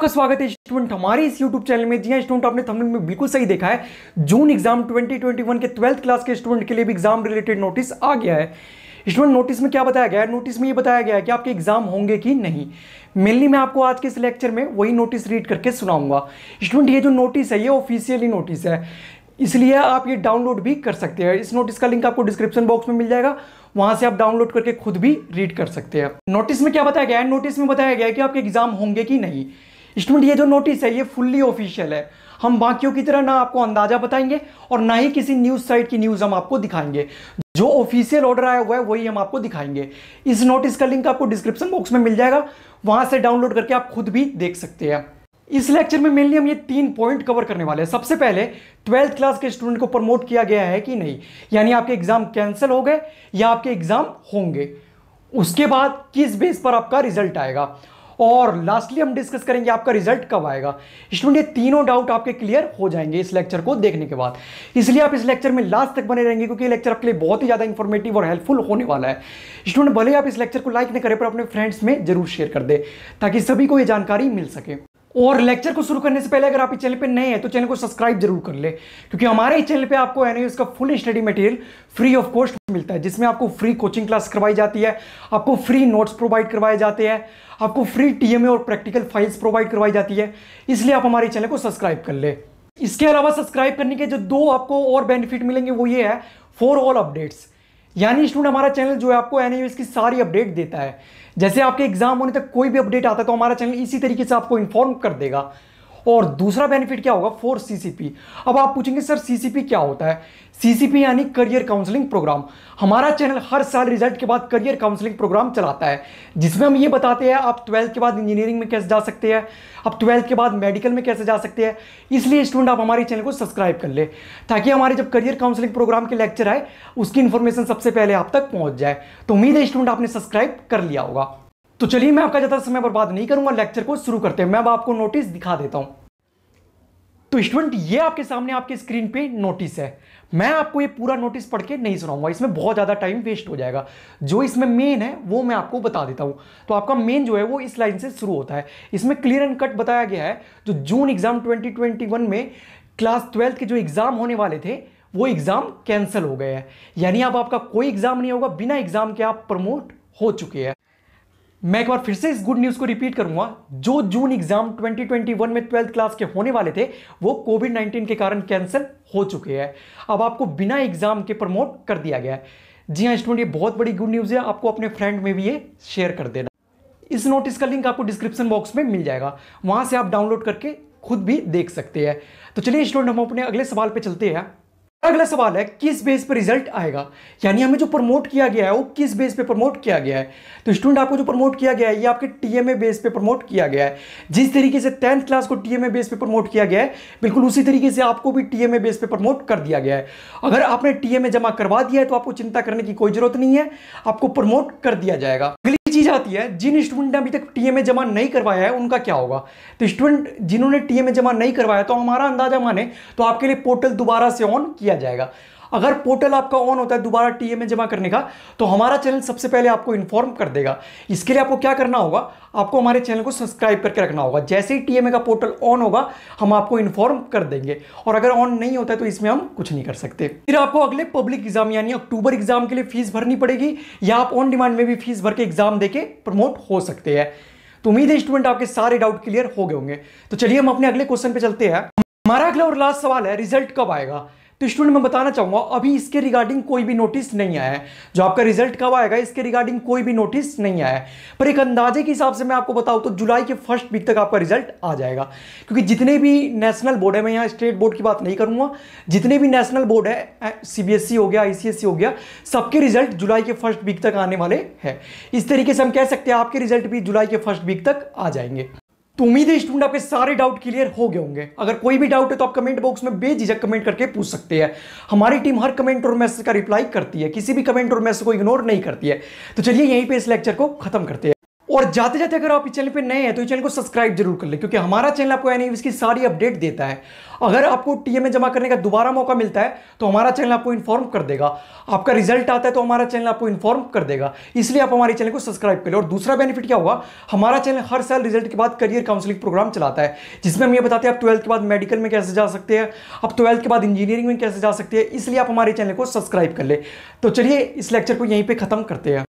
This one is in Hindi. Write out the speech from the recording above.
आपका स्वागत है स्टूडेंट हमारे इस YouTube चैनल में जी हाँ, स्टूडेंट आपने थंबनेल में बिल्कुल सही देखा है जून एग्जाम 2021 के ट्वेल्थ क्लास के स्टूडेंट के लिए भी एग्जाम रिलेटेड नोटिस आ गया है स्टूडेंट नोटिस में क्या बताया गया है नोटिस में ये बताया गया है कि आपके एग्जाम होंगे कि नहीं मेनली मैं आपको आज के इस लेक्चर में वही नोटिस रीड करके सुनाऊंगा स्टूडेंट ये जो नोटिस है ये ऑफिशियली नोटिस है इसलिए आप ये डाउनलोड भी कर सकते हैं इस नोटिस का लिंक आपको डिस्क्रिप्शन बॉक्स में मिल जाएगा वहां से आप डाउनलोड करके खुद भी रीड कर सकते हैं नोटिस में क्या बताया गया है नोटिस में बताया गया है कि आपके एग्जाम होंगे कि नहीं स्टूडेंट ये जो नोटिस है ये फुल्ली ऑफिशियल है हम बाकियों की तरह ना आपको अंदाजा बताएंगे और ना ही किसी न्यूज़ साइट की न्यूज़ हम आपको दिखाएंगे जो ऑफिशियल ऑर्डर आया हुआ है वही हम आपको दिखाएंगे इस नोटिस का लिंक आपको डिस्क्रिप्शन बॉक्स में मिल जाएगा वहां से डाउनलोड करके आप खुद भी देख सकते हैं इस लेक्चर में मेनली हम ये तीन पॉइंट कवर करने वाले हैं सबसे पहले ट्वेल्थ क्लास के स्टूडेंट को प्रमोट किया गया है कि नहीं यानी आपके एग्जाम कैंसिल हो गए या आपके एग्जाम होंगे उसके बाद किस बेस पर आपका रिजल्ट आएगा और लास्टली हम डिस्कस करेंगे आपका रिजल्ट कब आएगा स्टूडेंट ये तीनों डाउट आपके क्लियर हो जाएंगे इस लेक्चर को देखने के बाद इसलिए आप इस लेक्चर में लास्ट तक बने रहेंगे क्योंकि लेक्चर आपके लिए बहुत ही ज़्यादा इंफॉर्मेटिव और हेल्पफुल होने वाला है स्टूडेंट भले आप इस लेक्चर को लाइक नहीं करें पर अपने फ्रेंड्स में जरूर शेयर कर दे ताकि सभी को यह जानकारी मिल सके और लेक्चर को शुरू करने से पहले अगर आप इस चैनल पे नए हैं तो चैनल को सब्सक्राइब जरूर कर ले क्योंकि हमारे इस चैनल पे आपको एन का full study material free of cost मिलता है जिसमें आपको फ्री कोचिंग क्लास करवाई जाती है आपको फ्री नोट्स प्रोवाइड करवाए जाते हैं आपको फ्री टीएमए और प्रैक्टिकल फाइल्स प्रोवाइड करवाई जाती है इसलिए आप हमारे चैनल को सब्सक्राइब कर ले इसके अलावा सब्सक्राइब करने के जो दो आपको और बेनिफिट मिलेंगे वो ये है फॉर ऑल अपडेट्स यानी स्टूडेंट हमारा चैनल जो है आपको एन की सारी अपडेट देता है जैसे आपके एग्जाम होने तक कोई भी अपडेट आता है तो हमारा चैनल इसी तरीके से आपको इन्फॉर्म कर देगा और दूसरा बेनिफिट क्या होगा फॉर सीसीपी अब आप पूछेंगे सर सीसीपी क्या होता है सीसीपी यानी करियर काउंसलिंग प्रोग्राम हमारा चैनल हर साल रिजल्ट के बाद करियर काउंसलिंग प्रोग्राम चलाता है जिसमें हम ये बताते हैं आप ट्वेल्थ के बाद इंजीनियरिंग में कैसे जा सकते हैं आप ट्वेल्थ के बाद मेडिकल में कैसे जा सकते हैं इसलिए स्टूडेंट आप हमारे चैनल को सब्सक्राइब कर ले ताकि हमारे जब करियर काउंसलिंग प्रोग्राम के लेक्चर आए उसकी इन्फॉर्मेशन सबसे पहले आप तक पहुँच जाए तो उम्मीद है स्टूडेंट आपने सब्सक्राइब कर लिया होगा तो चलिए मैं आपका ज़्यादा समय बर्बाद नहीं करूंगा लेक्चर को शुरू करते हैं मैं अब आपको नोटिस दिखा देता हूं तो स्टूडेंट ये आपके सामने आपके स्क्रीन पे नोटिस है मैं आपको ये पूरा नोटिस पढ़ के नहीं सुनाऊंगा इसमें बहुत ज़्यादा टाइम वेस्ट हो जाएगा जो इसमें मेन है वो मैं आपको बता देता हूँ तो आपका मेन जो है वो इस लाइन से शुरू होता है इसमें क्लियर एंड कट बताया गया है जो जून एग्ज़ाम ट्वेंटी में क्लास ट्वेल्थ के जो एग्ज़ाम होने वाले थे वो एग्ज़ाम कैंसिल हो गए हैं यानी अब आपका कोई एग्ज़ाम नहीं होगा बिना एग्ज़ाम के आप प्रमोट हो चुके हैं मैं एक बार फिर से इस गुड न्यूज़ को रिपीट करूंगा जो जून एग्जाम 2021 में ट्वेल्थ क्लास के होने वाले थे वो कोविड 19 के कारण कैंसिल हो चुके हैं अब आपको बिना एग्जाम के प्रमोट कर दिया गया है जी हाँ स्टूडेंट ये बहुत बड़ी गुड न्यूज़ है आपको अपने फ्रेंड में भी ये शेयर कर देना इस नोटिस का लिंक आपको डिस्क्रिप्शन बॉक्स में मिल जाएगा वहां से आप डाउनलोड करके खुद भी देख सकते हैं तो चलिए स्टूडेंट हम अपने अगले सवाल पर चलते हैं अगला सवाल है किस बेस पर रिजल्ट आएगा यानी हमें जो प्रमोट किया गया है वो किस बेस पे प्रमोट किया गया है तो स्टूडेंट आपको जो प्रमोट किया गया है ये आपके टीएमए बेस पे प्रमोट किया गया है जिस तरीके से टेंथ क्लास को टीएमए बेस पे प्रमोट किया गया है बिल्कुल उसी तरीके से आपको भी टीएमए बेस पे प्रमोट कर दिया गया है अगर आपने टीएमए जमा करवा दिया है तो आपको चिंता करने की कोई जरूरत नहीं है आपको प्रमोट कर दिया जाएगा चीज आती है जिन स्टूडेंट ने अभी तक टीएमए जमा नहीं करवाया है उनका क्या होगा तो स्टूडेंट जिन्होंने टीएमए जमा नहीं करवाया तो हमारा अंदाजा माने तो आपके लिए पोर्टल दोबारा से ऑन किया जाएगा अगर पोर्टल आपका ऑन होता है दोबारा टीए में जमा करने का तो हमारा चैनल सबसे पहले आपको इन्फॉर्म कर देगा इसके लिए आपको क्या करना होगा आपको हमारे चैनल को सब्सक्राइब करके रखना होगा जैसे ही टीएमए का पोर्टल ऑन होगा हम आपको इन्फॉर्म कर देंगे और अगर ऑन नहीं होता है तो इसमें हम कुछ नहीं कर सकते फिर आपको अगले पब्लिक एग्जाम यानी अक्टूबर एग्जाम के लिए फीस भरनी पड़ेगी या आप ऑन डिमांड में भी फीस भर के एग्जाम देके प्रमोट हो सकते हैं तो उम्मीद है स्टूडेंट आपके सारे डाउट क्लियर हो गए होंगे तो चलिए हम अपने अगले क्वेश्चन पे चलते हैं हमारा अगला और लास्ट सवाल है रिजल्ट कब आएगा तो स्टूडेंट मैं बताना चाहूंगा अभी इसके रिगार्डिंग कोई भी नोटिस नहीं आया है जो आपका रिजल्ट कब आएगा इसके रिगार्डिंग कोई भी नोटिस नहीं आया है पर एक अंदाजे के हिसाब से मैं आपको बताऊँ तो जुलाई के फर्स्ट वीक तक आपका रिजल्ट आ जाएगा क्योंकि जितने भी नेशनल बोर्ड है मैं यहाँ स्टेट बोर्ड की बात नहीं करूंगा जितने भी नेशनल बोर्ड है सी हो गया आई हो गया सबके रिजल्ट जुलाई के फर्स्ट वीक तक आने वाले हैं इस तरीके से हम कह सकते हैं आपके रिजल्ट भी जुलाई के फर्स्ट वीक तक आ जाएंगे उम्मीद है स्टूडेंट आपके सारे डाउट क्लियर हो गए होंगे अगर कोई भी डाउट है तो आप कमेंट बॉक्स में बेझिझक कमेंट करके पूछ सकते हैं हमारी टीम हर कमेंट और मैसेज का रिप्लाई करती है किसी भी कमेंट और मैसेज को इग्नोर नहीं करती है तो चलिए यहीं पे इस लेक्चर को खत्म करते हैं और जाते जाते अगर आप इस चैनल पे नए हैं तो इस चैनल को सब्सक्राइब जरूर कर लें क्योंकि हमारा चैनल आपको एन की सारी अपडेट देता है अगर आपको टीएमए जमा करने का दोबारा मौका मिलता है तो हमारा चैनल आपको इन्फॉर्म कर देगा आपका रिजल्ट आता है तो हमारा चैनल आपको इन्फॉर्म कर देगा इसलिए आप हमारे चैनल को सब्सक्राइब कर लें और दूसरा बेनिफिट क्या होगा हमारा चैनल हर साल रिजल्ट के बाद करियर काउंसिलिंग प्रोग्राम चलाता है जिसमें हम ये बताते हैं आप ट्वेल्थ के बाद मेडिकल में कैसे जा सकते हैं आप ट्वेल्थ के बाद इंजीनियरिंग में कैसे जा सकते हैं इसलिए आप हमारे चैनल को सब्सक्राइब कर ले तो चलिए इस लेक्चर को यहीं पर खत्म करते हैं